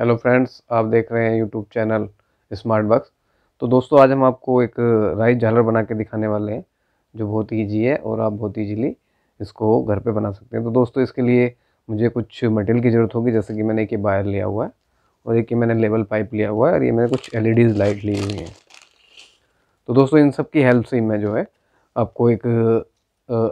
hello friends आप देख रहे हैं यूट्यूब चैनल स्मार्ट बक्स तो दोस्तों आज हम आपको एक राइस झालर बना के दिखाने वाले हैं जो बहुत ईजी है और आप बहुत ईजीली इसको घर पे बना सकते हैं तो दोस्तों इसके लिए मुझे कुछ मटेरियल की ज़रूरत होगी जैसे कि मैंने एक ये बायर लिया हुआ है और एक ये मैंने लेवल पाइप लिया हुआ है और ये मैंने कुछ एल लाइट ली हुई हैं तो दोस्तों इन सब की हेल्प से मैं जो है आपको एक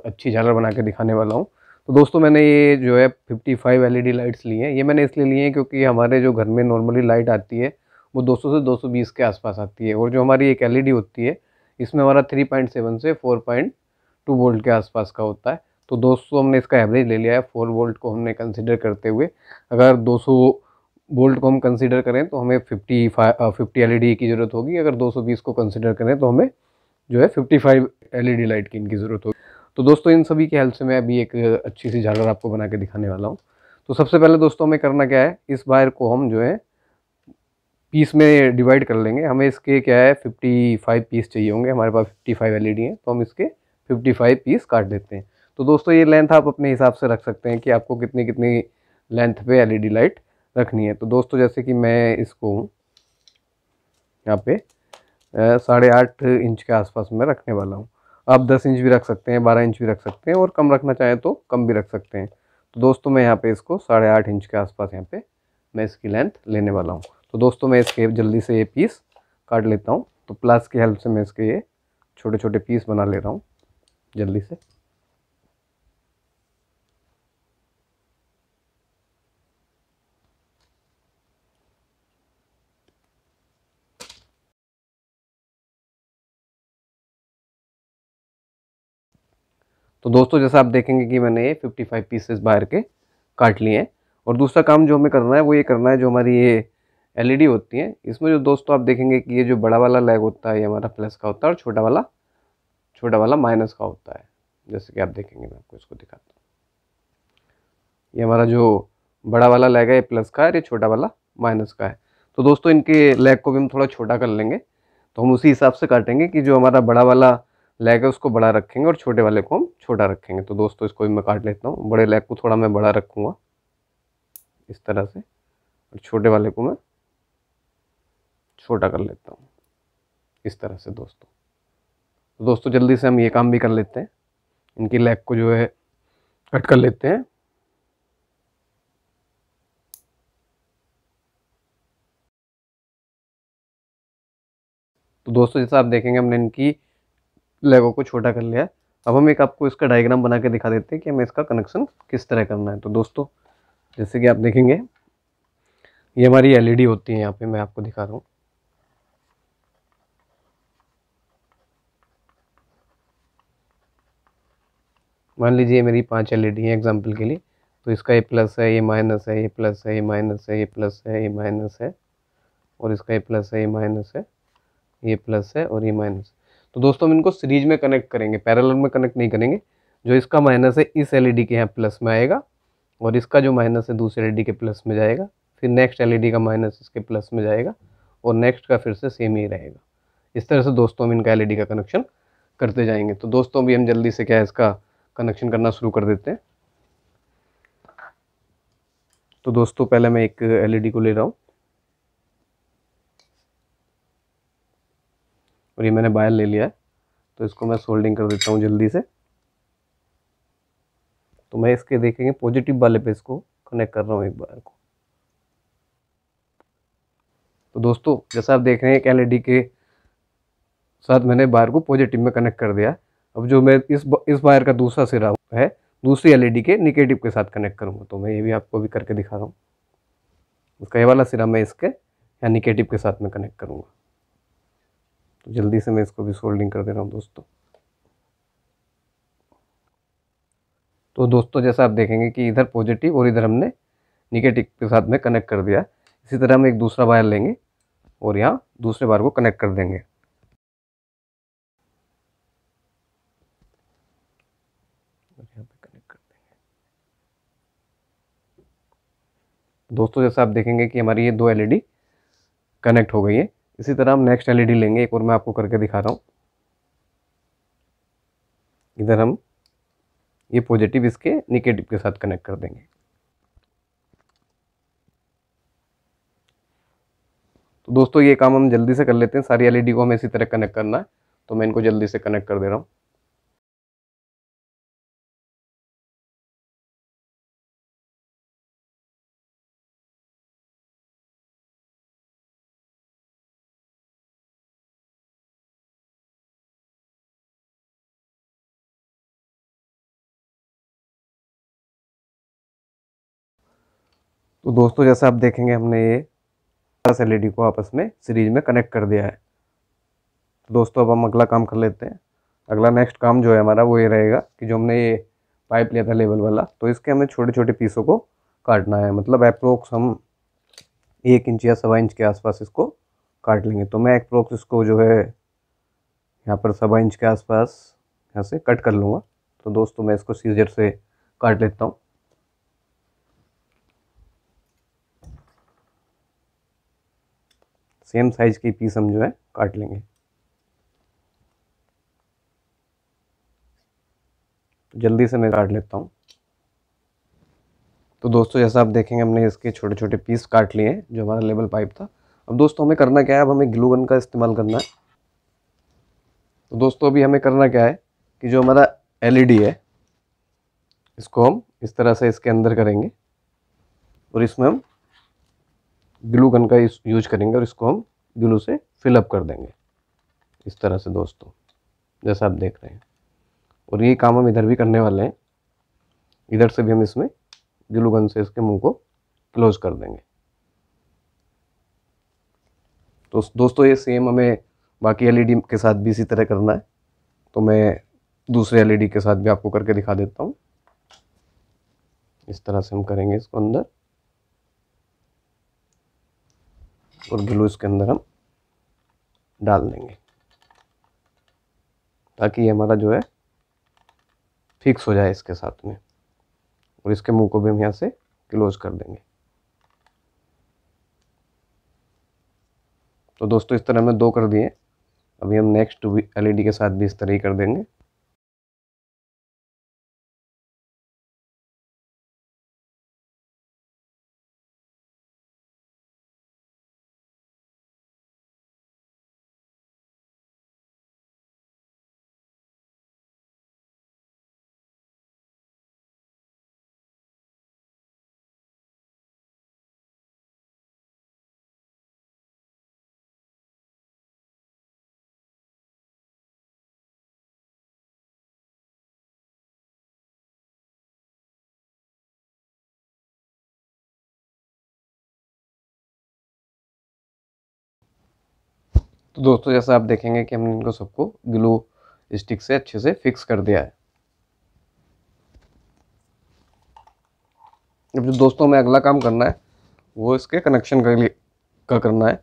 अच्छी झालर बना के दिखाने वाला हूँ तो दोस्तों मैंने ये जो है फिफ्टी फाइव एल लाइट्स ली हैं ये मैंने इसलिए लिए हैं क्योंकि हमारे जो घर में नॉर्मली लाइट आती है वो 200 से 220 के आसपास आती है और जो हमारी एक एलईडी e होती है इसमें हमारा 3.7 से 4.2 वोल्ट के आसपास का होता है तो दोस्तों हमने इसका एवरेज ले लिया है फोर वोल्ट को हमने कंसिडर करते हुए अगर 200 वोल्ट को हम कंसिडर करें तो हमें फिफ्टी फाइव फिफ्टी एल की ज़रूरत होगी अगर 220 को कंसिडर करें तो हमें जो है 55 एलईडी लाइट की इनकी ज़रूरत होगी तो दोस्तों इन सभी की हेल्प से मैं अभी एक अच्छी सी झालर आपको बना के दिखाने वाला हूँ तो सबसे पहले दोस्तों हमें करना क्या है इस वायर को हम जो है पीस में डिवाइड कर लेंगे हमें इसके क्या है फाइव पीस चाहिए होंगे हमारे पास फिफ्टी फाइव एल हैं तो हम इसके फाइव पीस काट देते हैं तो दोस्तों ये लेंथ आप अपने हिसाब से रख सकते हैं कि आपको कितनी कितनी लेंथ पे एलईडी लाइट रखनी है तो दोस्तों जैसे कि मैं इसको यहाँ पे साढ़े आठ इंच के आसपास मैं रखने वाला हूँ आप 10 इंच भी रख सकते हैं 12 इंच भी रख सकते हैं और कम रखना चाहें तो कम भी रख सकते हैं तो दोस्तों मैं यहाँ पे इसको साढ़े आठ इंच के आसपास यहाँ पे मैं इसकी लेंथ लेने वाला हूँ तो दोस्तों मैं इसके जल्दी से ये पीस काट लेता हूँ तो प्लास की हेल्प से मैं इसके ये छोटे छोटे पीस बना ले रहा हूँ जल्दी से तो दोस्तों जैसा आप देखेंगे कि मैंने ये फिफ्टी फाइव पीसेस बाहर के काट लिए हैं और दूसरा काम जो हमें करना है वो ये करना है जो हमारी ये एलईडी e होती हैं इसमें जो दोस्तों आप देखेंगे कि ये जो बड़ा वाला लैग होता है ये हमारा प्लस का होता है और छोटा वाला छोटा वाला माइनस का होता है जैसे कि आप देखेंगे मैं आपको इसको दिखाता हूँ ये हमारा जो बड़ा वाला लैग है ये प्लस का है ये छोटा वाला माइनस का है तो दोस्तों इनके लैग को भी हम थोड़ा छोटा कर लेंगे तो हम उसी हिसाब से काटेंगे कि जो हमारा बड़ा वाला लेग है उसको बड़ा रखेंगे और छोटे वाले को हम छोटा रखेंगे तो दोस्तों इसको भी मैं काट लेता हूँ बड़े लेग को थोड़ा मैं बड़ा रखूँगा इस तरह से और छोटे वाले को मैं छोटा कर लेता हूँ इस तरह से दोस्तों तो दोस्तों जल्दी से हम ये काम भी कर लेते हैं इनकी लेग को जो है कट कर लेते हैं तो दोस्तों जैसा आप देखेंगे हमने इनकी लेगो को छोटा कर लिया है अब हम एक आपको इसका डायग्राम बना के दिखा देते हैं कि हमें इसका कनेक्शन किस तरह करना है तो दोस्तों जैसे कि आप देखेंगे ये हमारी एलईडी होती है यहाँ पे मैं आपको दिखा रहा हूँ मान लीजिए मेरी पांच एलईडी है एग्जांपल के लिए तो इसका ए प्लस है ये माइनस है ये प्लस है ये माइनस है ये प्लस है ये माइनस है और इसका ए प्लस है ये माइनस है ये प्लस है और ये माइनस है तो दोस्तों हम इनको सीरीज में कनेक्ट करेंगे पैरेलल में कनेक्ट नहीं करेंगे जो इसका माइनस है इस एलईडी के यहाँ प्लस में आएगा और इसका जो माइनस है दूसरे एलईडी के प्लस में जाएगा फिर नेक्स्ट एलईडी का माइनस इसके प्लस में जाएगा और नेक्स्ट का फिर से सेम ही रहेगा इस तरह से दोस्तों हम इनका एल का कनेक्शन करते जाएंगे तो दोस्तों अभी हम जल्दी से क्या है इसका कनेक्शन करना शुरू कर देते हैं तो दोस्तों पहले मैं एक एलईडी को ले रहा हूँ और ये मैंने बायल ले लिया है तो इसको मैं सोल्डिंग कर देता हूँ जल्दी से तो मैं इसके देखेंगे पॉजिटिव वाले पे इसको कनेक्ट कर रहा हूँ एक बार को तो दोस्तों जैसा आप देख रहे हैं एक एल e के साथ मैंने बायर को पॉजिटिव में कनेक्ट कर दिया अब जो मैं इस इस वायर का दूसरा सिरा है दूसरी एलईडी e के निगेटिव के साथ कनेक्ट करूँगा तो मैं ये भी आपको भी करके दिखा रहा हूँ उसका ये वाला सिरा मैं इसके या निगेटिव के साथ में कनेक्ट करूँगा तो जल्दी से मैं इसको भी सोल्डिंग कर दे रहा हूँ दोस्तों तो दोस्तों जैसा आप देखेंगे कि इधर पॉजिटिव और इधर हमने निगेटिव के साथ में कनेक्ट कर दिया इसी तरह हम एक दूसरा वायर लेंगे और यहाँ दूसरे वायर को कनेक्ट कर देंगे दोस्तों जैसा आप देखेंगे कि हमारी ये दो एलईडी कनेक्ट हो गई है इसी तरह हम नेक्स्ट एलईडी लेंगे एक और मैं आपको करके दिखा रहा हूँ इधर हम ये पॉजिटिव इसके निगेटिव के साथ कनेक्ट कर देंगे तो दोस्तों ये काम हम जल्दी से कर लेते हैं सारी एलईडी को हमें इसी तरह कनेक्ट करना है तो मैं इनको जल्दी से कनेक्ट कर दे रहा हूँ तो दोस्तों जैसा आप देखेंगे हमने ये दस एल e को आपस में सीरीज में कनेक्ट कर दिया है तो दोस्तों अब हम अगला काम कर लेते हैं अगला नेक्स्ट काम जो है हमारा वो ये रहेगा कि जो हमने ये पाइप लिया था लेवल वाला तो इसके हमें छोटे छोटे पीसों को काटना है मतलब अप्रोक्स हम एक इंच या सवा इंच के आसपास इसको काट लेंगे तो मैं अप्रोक्स इसको जो है यहाँ पर सवा इंच के आसपास यहाँ से कट कर लूँगा तो दोस्तों मैं इसको सीजर से काट लेता हूँ सेम साइज की पीस हम जो है काट लेंगे तो जल्दी से मैं काट लेता हूँ तो दोस्तों जैसा आप देखेंगे हमने इसके छोटे छोटे पीस काट लिए हैं जो हमारा लेबल पाइप था अब दोस्तों हमें करना क्या है अब हमें ग्लू गन का इस्तेमाल करना है तो दोस्तों अभी हमें करना क्या है कि जो हमारा एलईडी है इसको हम इस तरह से इसके अंदर करेंगे और इसमें हम ग्लू गन का यूज करेंगे और इसको हम ग्लू से फिलअप कर देंगे इस तरह से दोस्तों जैसा आप देख रहे हैं और ये काम हम इधर भी करने वाले हैं इधर से भी हम इसमें ग्लू गन से इसके मुंह को क्लोज कर देंगे तो दोस्तों ये सेम हमें बाकी एलईडी e के साथ भी इसी तरह करना है तो मैं दूसरे एलईडी e के साथ भी आपको करके दिखा देता हूँ इस तरह से हम करेंगे इसको अंदर और ग्लू इसके अंदर हम डाल देंगे ताकि ये हमारा जो है फिक्स हो जाए इसके साथ में और इसके मुंह को भी हम यहाँ से क्लोज कर देंगे तो दोस्तों इस तरह हमने दो कर दिए अभी हम नेक्स्ट एलईडी के साथ भी इस तरह ही कर देंगे तो दोस्तों जैसा आप देखेंगे कि हमने इनको सबको ग्लू स्टिक से अच्छे से फिक्स कर दिया है अब जो दोस्तों हमें अगला काम करना है वो इसके कनेक्शन के लिए का करना है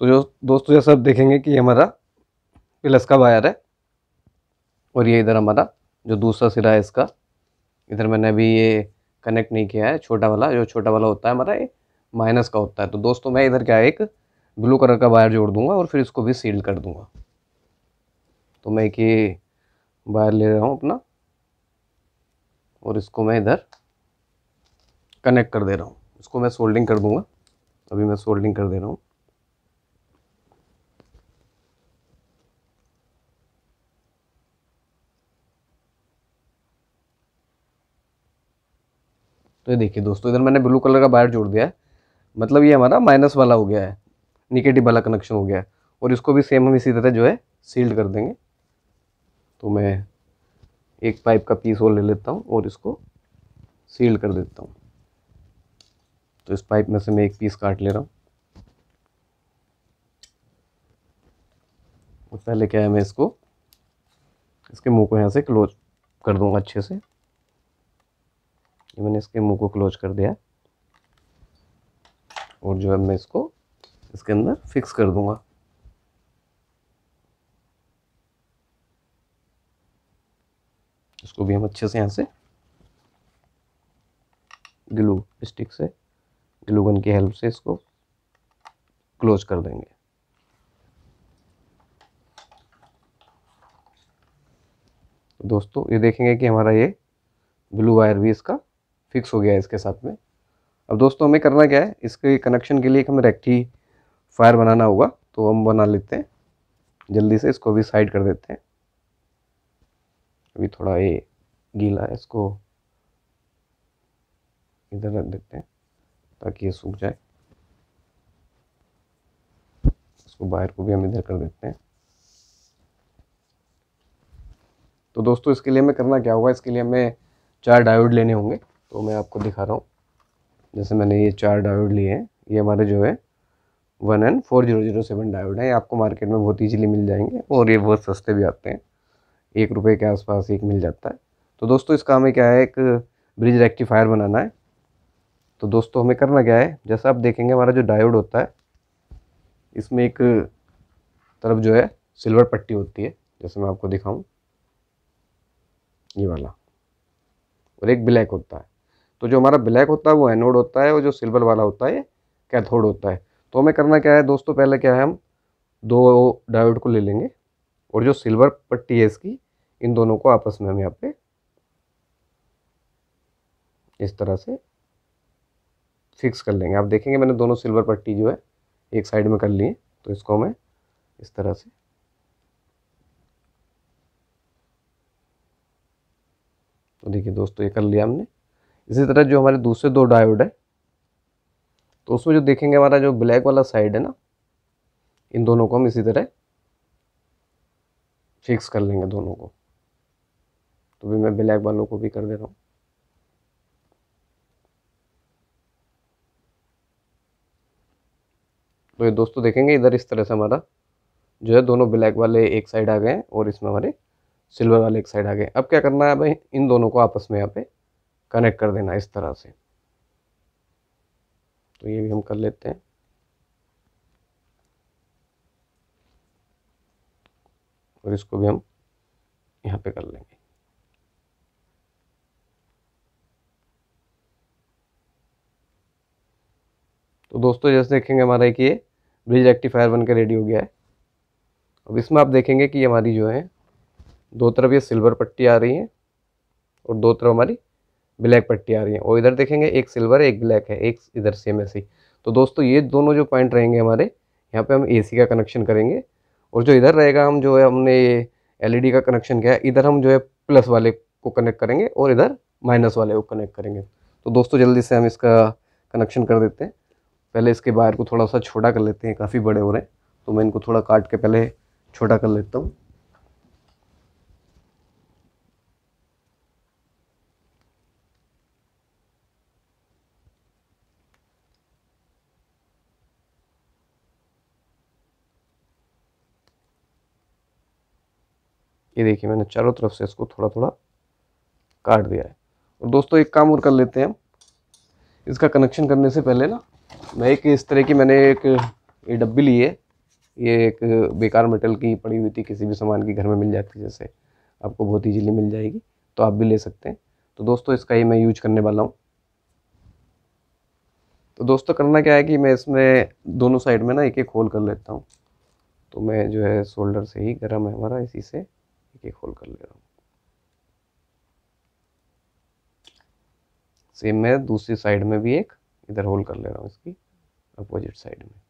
तो जो दोस्तों जैसा आप देखेंगे कि ये हमारा प्लस का वायर है और ये इधर हमारा जो दूसरा सिरा है इसका इधर मैंने अभी ये कनेक्ट नहीं किया है छोटा वाला जो छोटा वाला होता है हमारा ये माइनस का होता है तो दोस्तों मैं इधर क्या है एक ब्लू कलर का वायर जोड़ दूंगा और फिर इसको भी सील कर दूंगा तो मैं एक ये वायर ले रहा हूँ अपना और इसको मैं इधर कनेक्ट कर दे रहा हूँ इसको मैं सोल्डिंग कर दूंगा अभी मैं सोल्डिंग कर दे रहा हूँ तो ये देखिए दोस्तों इधर मैंने ब्लू कलर का वायर जोड़ दिया है मतलब ये हमारा माइनस वाला हो गया है निगेटिव वाला कनेक्शन हो गया है और इसको भी सेम हम इसी तरह जो है सील्ड कर देंगे तो मैं एक पाइप का पीस और ले लेता हूँ और इसको सील्ड कर देता हूँ तो इस पाइप में से मैं एक पीस काट ले रहा हूँ और पहले क्या है मैं इसको इसके मुंह को यहाँ से क्लोज कर दूँगा अच्छे से मैंने इसके मुंह को क्लोज कर दिया और जो है मैं इसको इसके अंदर फिक्स कर दूंगा इसको भी हम अच्छे से यहाँ से ग्लू स्टिक से ग्लू गन की हेल्प से इसको क्लोज कर देंगे दोस्तों ये देखेंगे कि हमारा ये ब्लू वायर भी इसका फिक्स हो गया है इसके साथ में अब दोस्तों हमें करना क्या है इसके कनेक्शन के लिए एक हमें रेक्टी फायर बनाना होगा तो हम बना लेते हैं जल्दी से इसको भी साइड कर देते हैं अभी थोड़ा ये गीला है इसको इधर रख देते हैं ताकि ये सूख जाए इसको बाहर को भी हम इधर कर देते हैं तो दोस्तों इसके लिए हमें करना क्या होगा इसके लिए हमें चार डायोड लेने होंगे तो मैं आपको दिखा रहा हूँ जैसे मैंने ये चार डायोड लिए हैं ये हमारे जो है one N four zero zero seven diode है आपको मार्केट में बहुत ईजिली मिल जाएंगे और ये बहुत सस्ते भी आते हैं एक रुपये के आसपास एक मिल जाता है तो दोस्तों इसका हमें क्या है एक ब्रिज रेक्टिफायर बनाना है तो दोस्तों हमें करना क्या है जैसा आप देखेंगे हमारा जो डायोड होता है इसमें एक तरफ जो है सिल्वर पट्टी होती है जैसे मैं आपको दिखाऊँ ये वाला और एक ब्लैक होता है तो जो हमारा ब्लैक होता है वो एनोड होता है और जो सिल्वर वाला होता है कैथोड होता है तो हमें करना क्या है दोस्तों पहले क्या है हम दो डायोड को ले लेंगे और जो सिल्वर पट्टी है इसकी इन दोनों को आपस में हम यहाँ पे इस तरह से फिक्स कर लेंगे आप देखेंगे मैंने दोनों सिल्वर पट्टी जो है एक साइड में कर ली है तो इसको हमें इस तरह से तो देखिए दोस्तों ये कर लिया हमने इसी तरह जो हमारे दूसरे दो डायोड है तो उसमें जो देखेंगे हमारा जो ब्लैक वाला साइड है ना इन दोनों को हम इसी तरह फिक्स कर लेंगे दोनों को तो भी मैं ब्लैक वालों को भी कर दे रहा हूँ तो ये दोस्तों देखेंगे इधर इस तरह से हमारा जो है दोनों ब्लैक वाले एक साइड आ गए और इसमें हमारे सिल्वर वाले एक साइड आ गए अब क्या करना है भाई इन दोनों को आपस में यहाँ पे कनेक्ट कर देना इस तरह से तो ये भी हम कर लेते हैं और इसको भी हम यहाँ पे कर लेंगे तो दोस्तों जैसे देखेंगे हमारा एक ये ब्रिज रेक्टिफायर बन के रेडी हो गया है अब इसमें आप देखेंगे कि हमारी जो है दो तरफ ये सिल्वर पट्टी आ रही है और दो तरफ हमारी ब्लैक पट्टी आ रही है और इधर देखेंगे एक सिल्वर एक ब्लैक है एक इधर सेम ऐसी तो दोस्तों ये दोनों जो पॉइंट रहेंगे हमारे यहाँ पे हम एसी का कनेक्शन करेंगे और जो इधर रहेगा हम जो है हमने ये एल e का कनेक्शन किया है इधर हम जो है प्लस वाले को कनेक्ट करेंगे और इधर माइनस वाले को कनेक्ट करेंगे तो दोस्तों जल्दी से हम इसका कनेक्शन कर देते हैं पहले इसके बाहर को थोड़ा सा छोटा कर लेते हैं काफ़ी बड़े हो रहे हैं तो मैं इनको थोड़ा काट के पहले छोटा कर लेता हूँ ये देखिए मैंने चारों तरफ से इसको थोड़ा थोड़ा काट दिया है और दोस्तों एक काम और कर लेते हैं हम इसका कनेक्शन करने से पहले ना मैं एक इस तरह की मैंने एक ये डब्बी ली है ये एक बेकार मेटल की पड़ी हुई थी किसी भी सामान की घर में मिल जाती जैसे आपको बहुत ईजीली मिल जाएगी तो आप भी ले सकते हैं तो दोस्तों इसका ही मैं यूज करने वाला हूँ तो दोस्तों करना क्या है कि मैं इसमें दोनों साइड में ना एक एक होल कर लेता हूँ तो मैं जो है शोल्डर से ही गर्म है हमारा इसी से एक एक होल कर ले रहा हूँ सेम मैं दूसरी साइड में भी एक इधर होल कर ले रहा हूँ इसकी अपोजिट साइड में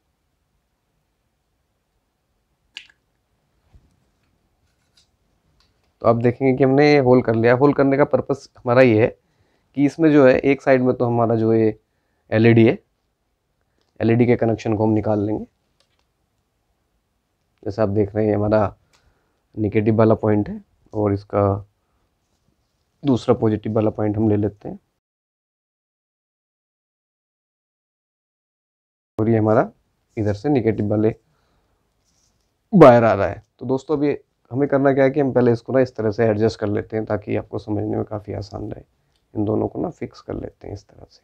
तो आप देखेंगे कि हमने ये होल कर लिया होल करने का पर्पस हमारा ये है कि इसमें जो है एक साइड में तो हमारा जो ये एलईडी e है एलईडी e के कनेक्शन को हम निकाल लेंगे जैसे आप देख रहे हैं हमारा निगेटिव वाला पॉइंट है और इसका दूसरा पॉजिटिव वाला पॉइंट हम ले लेते हैं और ये हमारा इधर से निगेटिव वाले बाहर आ रहा है तो दोस्तों अभी हमें करना क्या है कि हम पहले इसको ना इस तरह से एडजस्ट कर लेते हैं ताकि आपको समझने में काफ़ी आसान रहे इन दोनों को ना फिक्स कर लेते हैं इस तरह से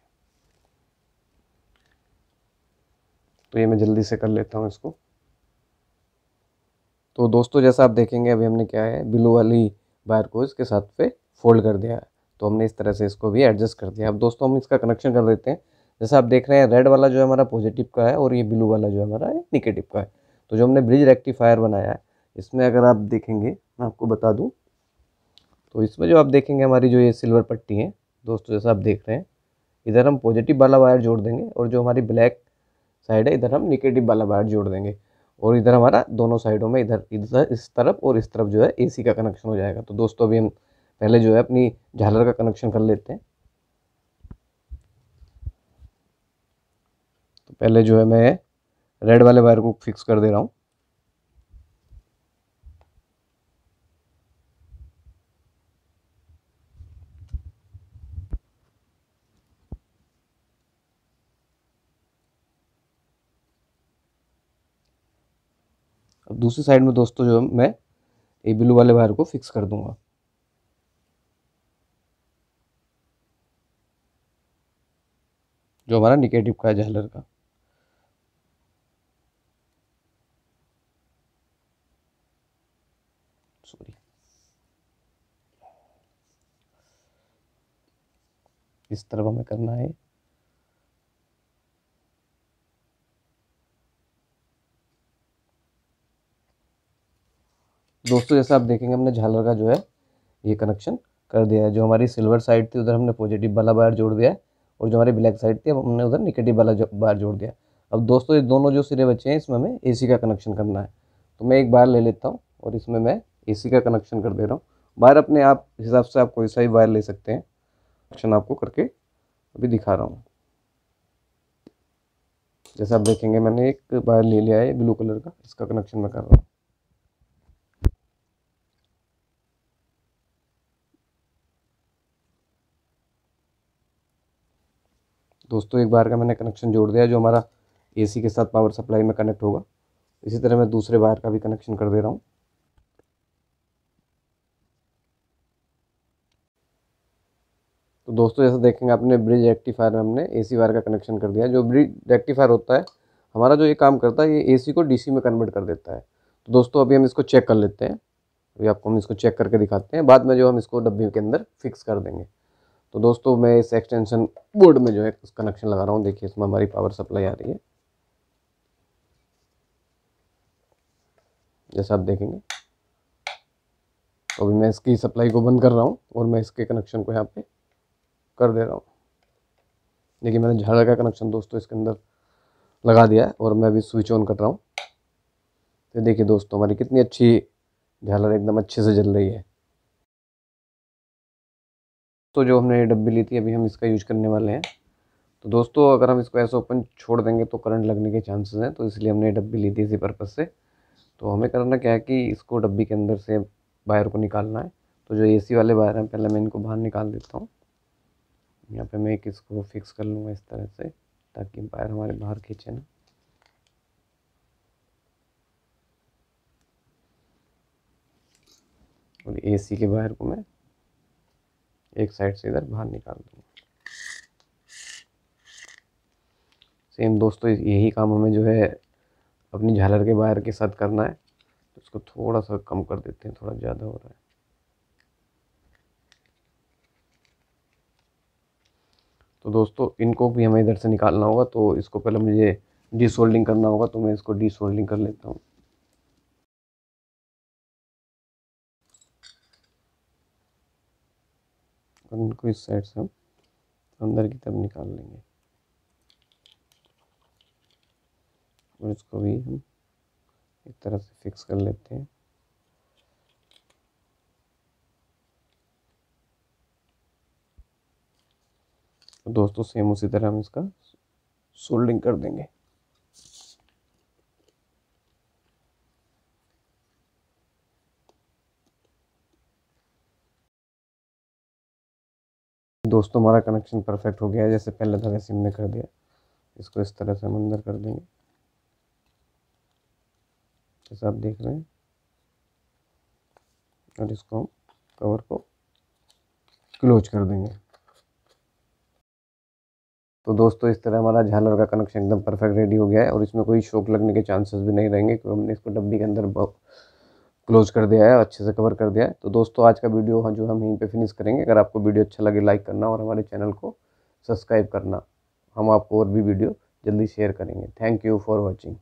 तो ये मैं जल्दी से कर लेता हूँ इसको तो दोस्तों जैसा आप देखेंगे अभी हमने क्या है ब्लू वाली वायर को इसके साथ पे फोल्ड कर दिया है तो हमने इस तरह से इसको भी एडजस्ट कर दिया अब दोस्तों हम इसका कनेक्शन कर देते हैं जैसा आप देख रहे हैं रेड वाला जो है हमारा पॉजिटिव का है और ये ब्लू वाला जो है हमारा निगेटिव का है तो जो हमने ब्रिज रेक्टिफायर बनाया है इसमें अगर आप देखेंगे मैं आपको बता दूँ तो इसमें जो आप देखेंगे हमारी जो ये सिल्वर पट्टी है दोस्तों जैसा आप देख रहे हैं इधर हम पॉजिटिव वाला वायर जोड़ देंगे और जो हमारी ब्लैक साइड है इधर हम निगेटिव वाला वायर जोड़ देंगे और इधर हमारा दोनों साइडों में इधर इधर इस तरफ और इस तरफ जो है एसी का कनेक्शन हो जाएगा तो दोस्तों अभी हम पहले जो है अपनी झालर का कनेक्शन कर लेते हैं तो पहले जो है मैं रेड वाले वायर को फिक्स कर दे रहा हूँ और दूसरी साइड में दोस्तों जो मैं ये ब्लू वाले वायर को फिक्स कर दूंगा जो हमारा निगेटिव का है जहलर का सॉरी इस तरफ हमें करना है दोस्तों जैसा आप देखेंगे हमने झालर का जो है ये कनेक्शन कर दिया है जो हमारी सिल्वर साइड थी उधर हमने पॉजिटिव वाला वायर जोड़ दिया है और जो हमारी ब्लैक साइड थी हमने उधर निगेटिव वाला वायर जोड़ दिया अब दोस्तों ये दोनों जो सिरे बच्चे हैं इसमें हमें ए का कनेक्शन करना है तो मैं एक बार ले लेता हूँ और इसमें मैं ए का कनेक्शन कर दे रहा हूँ वायर अपने आप हिसाब से आप कोई सा भी वायर ले सकते हैं कनेक्शन आपको करके अभी दिखा रहा हूँ जैसे आप देखेंगे मैंने एक वायर ले लिया है ब्लू कलर का इसका कनेक्शन मैं कर रहा हूँ दोस्तों एक बार का मैंने कनेक्शन जोड़ दिया जो हमारा एसी के साथ पावर सप्लाई में कनेक्ट होगा इसी तरह मैं दूसरे वायर का भी कनेक्शन कर दे रहा हूँ तो दोस्तों जैसा देखेंगे आपने ब्रिज रेक्टिफायर में हमने एसी वायर का कनेक्शन कर दिया जो ब्रिज रेक्टिफायर होता है हमारा जो ये काम करता है ये एसी को डीसी में कन्वर्ट कर देता है तो दोस्तों अभी हम इसको चेक कर लेते हैं अभी आपको हम इसको चेक करके दिखाते हैं बाद में जो हम इसको डब्बे के अंदर फिक्स कर देंगे तो दोस्तों मैं इस एक्सटेंशन बोर्ड में जो है कनेक्शन लगा रहा हूँ देखिए इसमें हमारी पावर सप्लाई आ रही है जैसा आप देखेंगे तो अभी मैं इसकी सप्लाई को बंद कर रहा हूँ और मैं इसके कनेक्शन को यहाँ पे कर दे रहा हूँ देखिए मैंने झाड़ा का कनेक्शन दोस्तों इसके अंदर लगा दिया है और मैं अभी स्विच ऑन कर रहा हूँ तो देखिए दोस्तों हमारी कितनी अच्छी झालर एकदम अच्छे से जल रही है तो जो हमने डब्बी ली थी अभी हम इसका यूज करने वाले हैं तो दोस्तों अगर हम इसको ऐसे ओपन छोड़ देंगे तो करंट लगने के चांसेस हैं तो इसलिए हमने डब्बी ली थी इसी पर्पज़ से तो हमें करना क्या है कि इसको डब्बी के अंदर से वायर को निकालना है तो जो सी वाले वायर हैं पहले मैं इनको बाहर निकाल देता हूँ यहाँ पर मैं एक इसको फिक्स कर लूँगा इस तरह से ताकि वायर हमारे बाहर खींचे ना और एसी के वायर को मैं एक साइड से इधर बाहर निकाल दूँगा सेम दोस्तों यही काम हमें जो है अपनी झालर के बाहर के साथ करना है तो इसको थोड़ा सा कम कर देते हैं थोड़ा ज़्यादा हो रहा है तो दोस्तों इनको भी हमें इधर से निकालना होगा तो इसको पहले मुझे डिसोल्डिंग करना होगा तो मैं इसको डिसोल्डिंग कर लेता हूँ अपन इनको इस साइड से हम अंदर की तरफ निकाल लेंगे और इसको भी हम एक तरह से फिक्स कर लेते हैं दोस्तों सेम उसी तरह हम इसका सोल्डिंग कर देंगे दोस्तों हमारा कनेक्शन परफेक्ट हो गया है जैसे पहले था वैसे हमने कर दिया इसको इस तरह से हम अंदर कर देंगे जैसे आप देख रहे हैं और इसको हम कवर को क्लोज कर देंगे तो दोस्तों इस तरह हमारा झालर का कनेक्शन एकदम परफेक्ट रेडी हो गया है और इसमें कोई शोक लगने के चांसेस भी नहीं रहेंगे क्योंकि हमने इसको डब्बी के अंदर क्लोज कर दिया है अच्छे से कवर कर दिया है तो दोस्तों आज का वीडियो जो हम यहीं पे फिनिश करेंगे अगर आपको वीडियो अच्छा लगे लाइक करना और हमारे चैनल को सब्सक्राइब करना हम आपको और भी वीडियो जल्दी शेयर करेंगे थैंक यू फॉर वॉचिंग